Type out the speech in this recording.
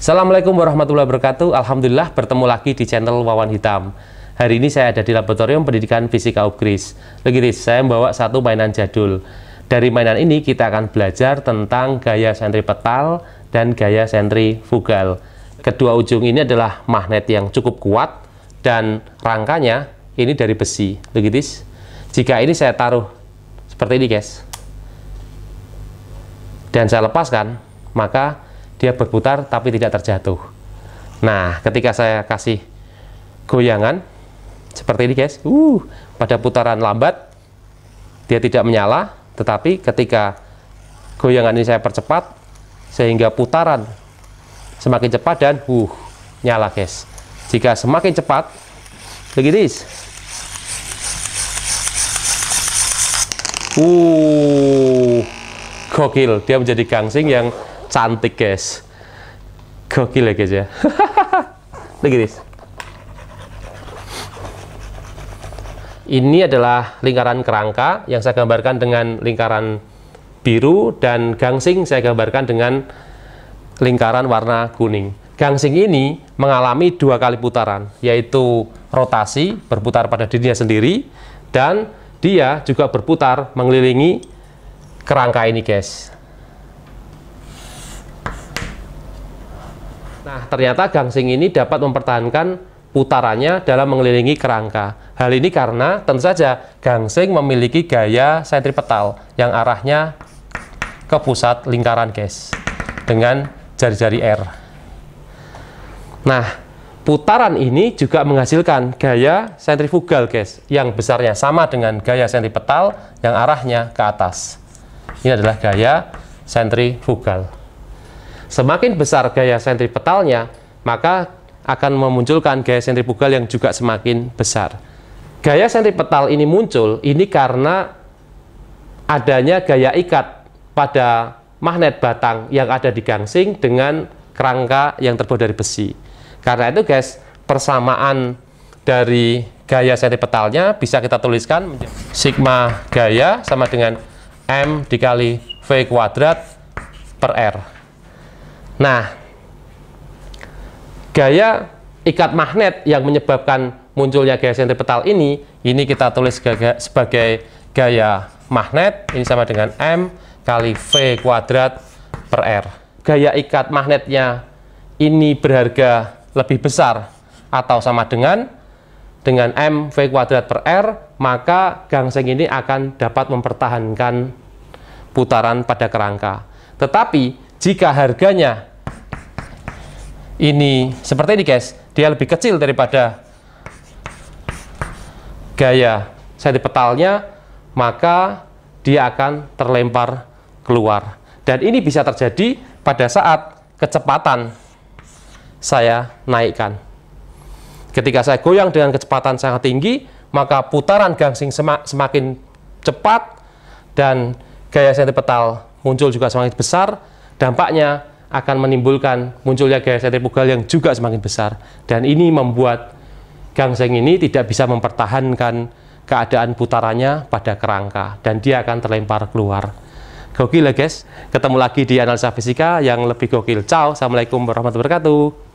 Assalamualaikum warahmatullahi wabarakatuh. Alhamdulillah bertemu lagi di channel Wawan Hitam. Hari ini saya ada di Laboratorium Pendidikan Fisika UPGRIS. Legitis, saya membawa satu mainan jadul. Dari mainan ini kita akan belajar tentang gaya sentri petal dan gaya sentri sentrifugal. Kedua ujung ini adalah magnet yang cukup kuat dan rangkanya ini dari besi. Legitis, jika ini saya taruh seperti ini guys, dan saya lepaskan, maka dia berputar tapi tidak terjatuh. Nah, ketika saya kasih goyangan seperti ini, guys, uh, pada putaran lambat dia tidak menyala, tetapi ketika goyangan ini saya percepat sehingga putaran semakin cepat dan uh, nyala, guys. Jika semakin cepat, begini. Uh, gokil, dia menjadi gangsing yang cantik guys gokil ya guys ya look at this ini adalah lingkaran kerangka yang saya gambarkan dengan lingkaran biru dan gangsing saya gambarkan dengan lingkaran warna kuning gangsing ini mengalami dua kali putaran yaitu rotasi berputar pada dirinya sendiri dan dia juga berputar mengelilingi kerangka ini guys Nah, ternyata gangsing ini dapat mempertahankan putarannya dalam mengelilingi kerangka. Hal ini karena tentu saja gangsing memiliki gaya sentripetal yang arahnya ke pusat lingkaran guys dengan jari-jari R. Nah, putaran ini juga menghasilkan gaya sentrifugal guys yang besarnya sama dengan gaya sentripetal yang arahnya ke atas. Ini adalah gaya sentrifugal. Semakin besar gaya sentripetalnya, maka akan memunculkan gaya sentripugal yang juga semakin besar. Gaya sentripetal ini muncul ini karena adanya gaya ikat pada magnet batang yang ada di gangsing dengan kerangka yang terbuat dari besi. Karena itu guys, persamaan dari gaya sentripetalnya bisa kita tuliskan sigma gaya sama dengan M dikali V kuadrat per R. Nah, gaya ikat magnet yang menyebabkan munculnya gaya sentripetal ini, ini kita tulis sebagai gaya magnet, ini sama dengan M kali V kuadrat per R. Gaya ikat magnetnya ini berharga lebih besar atau sama dengan dengan M V kuadrat per R, maka gangseng ini akan dapat mempertahankan putaran pada kerangka. Tetapi jika harganya ini seperti ini guys dia lebih kecil daripada gaya senti petalnya maka dia akan terlempar keluar dan ini bisa terjadi pada saat kecepatan saya naikkan ketika saya goyang dengan kecepatan sangat tinggi maka putaran gangsing semakin cepat dan gaya senti petal muncul juga semakin besar dampaknya akan menimbulkan munculnya gaya sentripugal yang juga semakin besar dan ini membuat gangseng ini tidak bisa mempertahankan keadaan putarannya pada kerangka dan dia akan terlempar keluar. Gokil ya guys, ketemu lagi di analisa fisika yang lebih gokil. Ciao, Assalamualaikum warahmatullahi wabarakatuh.